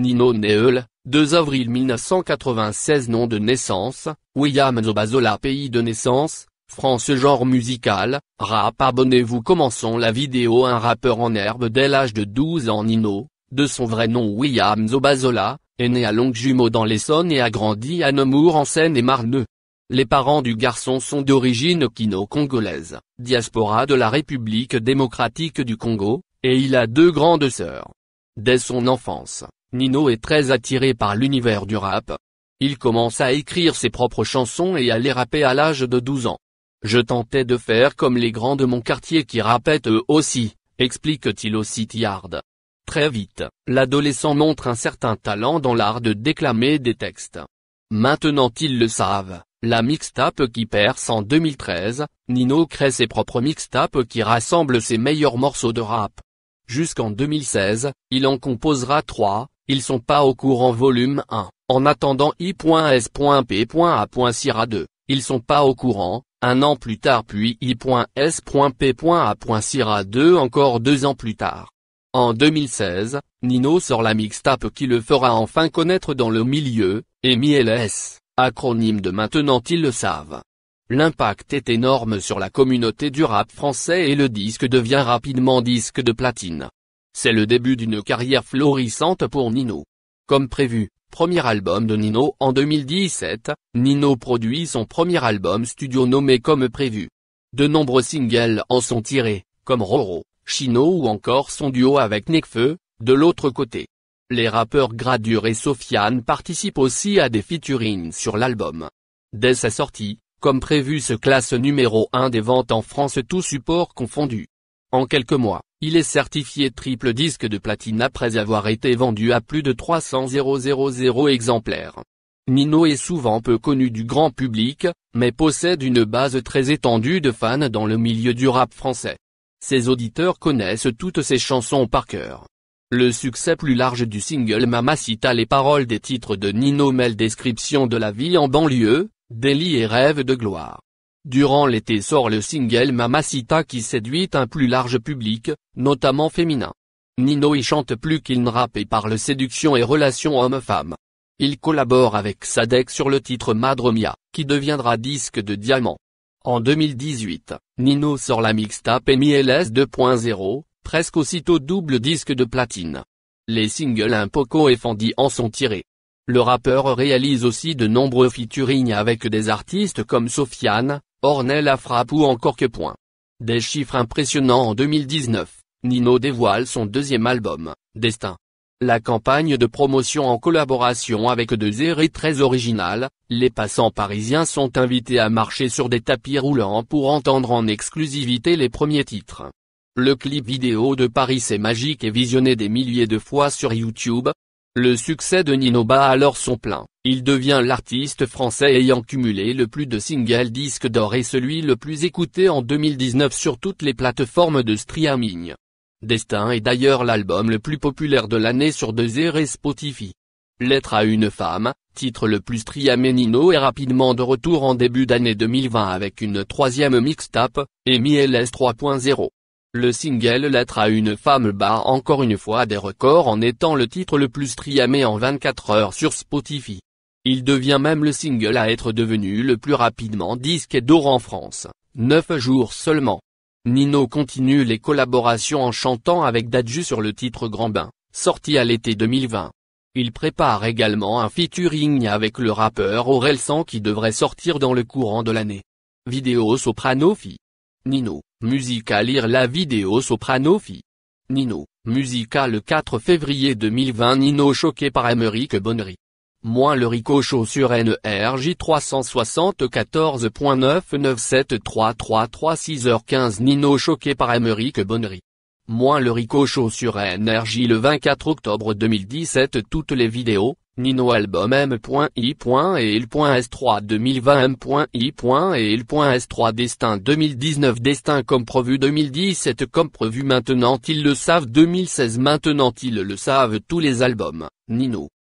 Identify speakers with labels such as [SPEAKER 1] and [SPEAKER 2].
[SPEAKER 1] Nino Neul, 2 avril 1996 Nom de naissance, William Zobazola Pays de naissance, France genre musical, rap abonnez-vous commençons la vidéo un rappeur en herbe dès l'âge de 12 ans Nino, de son vrai nom William Zobazola, est né à Longjumeau dans l'Essonne et a grandi à Nemours en Seine-et-Marne. Les parents du garçon sont d'origine kino-congolaise, diaspora de la République démocratique du Congo, et il a deux grandes sœurs. Dès son enfance, Nino est très attiré par l'univers du rap. Il commence à écrire ses propres chansons et à les rapper à l'âge de 12 ans. Je tentais de faire comme les grands de mon quartier qui rapaient eux aussi, explique-t-il au City-Yard. Très vite, l'adolescent montre un certain talent dans l'art de déclamer des textes. Maintenant ils le savent, la mixtape qui perce en 2013, Nino crée ses propres mixtapes qui rassemblent ses meilleurs morceaux de rap. Jusqu'en 2016, il en composera trois, ils sont pas au courant volume 1. En attendant i.s.p.a.sira 2. Ils sont pas au courant, un an plus tard puis i.s.p.a.sira 2 encore deux ans plus tard. En 2016, Nino sort la mixtape qui le fera enfin connaître dans le milieu, et MILS, acronyme de maintenant ils le savent. L'impact est énorme sur la communauté du rap français et le disque devient rapidement disque de platine. C'est le début d'une carrière florissante pour Nino. Comme prévu, premier album de Nino en 2017, Nino produit son premier album studio nommé comme prévu. De nombreux singles en sont tirés, comme Roro, Chino ou encore son duo avec Nekfeu, de l'autre côté. Les rappeurs Gradure et Sofiane participent aussi à des featurings sur l'album. Dès sa sortie, comme prévu se classe numéro 1 des ventes en France tous supports confondus. En quelques mois, il est certifié triple disque de platine après avoir été vendu à plus de 300 000 exemplaires. Nino est souvent peu connu du grand public, mais possède une base très étendue de fans dans le milieu du rap français. Ses auditeurs connaissent toutes ses chansons par cœur. Le succès plus large du single Mama cita les paroles des titres de Nino mêle description de la vie en banlieue, délit et rêve de gloire. Durant l'été sort le single Mamacita qui séduit un plus large public, notamment féminin. Nino y chante plus qu'il ne rappe et parle séduction et relations homme-femme. Il collabore avec Sadek sur le titre Madromia, qui deviendra disque de diamant. En 2018, Nino sort la mixtape MLS 2.0, presque aussitôt double disque de platine. Les singles Poco » et Fendi en sont tirés. Le rappeur réalise aussi de nombreux featuring avec des artistes comme Sofiane, Ornel a frappe ou encore que point. Des chiffres impressionnants en 2019, Nino dévoile son deuxième album, Destin. La campagne de promotion en collaboration avec deux est très originale, les passants parisiens sont invités à marcher sur des tapis roulants pour entendre en exclusivité les premiers titres. Le clip vidéo de Paris c'est magique et visionné des milliers de fois sur YouTube, le succès de Nino bat alors son plein, il devient l'artiste français ayant cumulé le plus de singles disques d'or et celui le plus écouté en 2019 sur toutes les plateformes de streaming. Destin est d'ailleurs l'album le plus populaire de l'année sur Deezer et Spotify. Lettre à une femme, titre le plus streamé Nino est rapidement de retour en début d'année 2020 avec une troisième mixtape, Emi LS 3.0. Le single Lettre à une femme bat encore une fois des records en étant le titre le plus triamé en 24 heures sur Spotify. Il devient même le single à être devenu le plus rapidement disque d'or en France, 9 jours seulement. Nino continue les collaborations en chantant avec Dadju sur le titre Grand Bain, sorti à l'été 2020. Il prépare également un featuring avec le rappeur Aurel San qui devrait sortir dans le courant de l'année. Vidéo Soprano Fi Nino, musique lire la vidéo Soprano Fi. Nino, musical le 4 février 2020 Nino choqué par Amérique Bonnery. Moins le ricochot sur NRJ 374.9973336h15 Nino choqué par Amérique Bonnery. Moins le ricochot sur NRJ le 24 octobre 2017 Toutes les vidéos, Nino Album M.I. et 3 2020 M.I. et 3 Destin 2019 Destin comme prévu 2017 comme prévu maintenant ils le savent 2016 maintenant ils le savent tous les albums, Nino,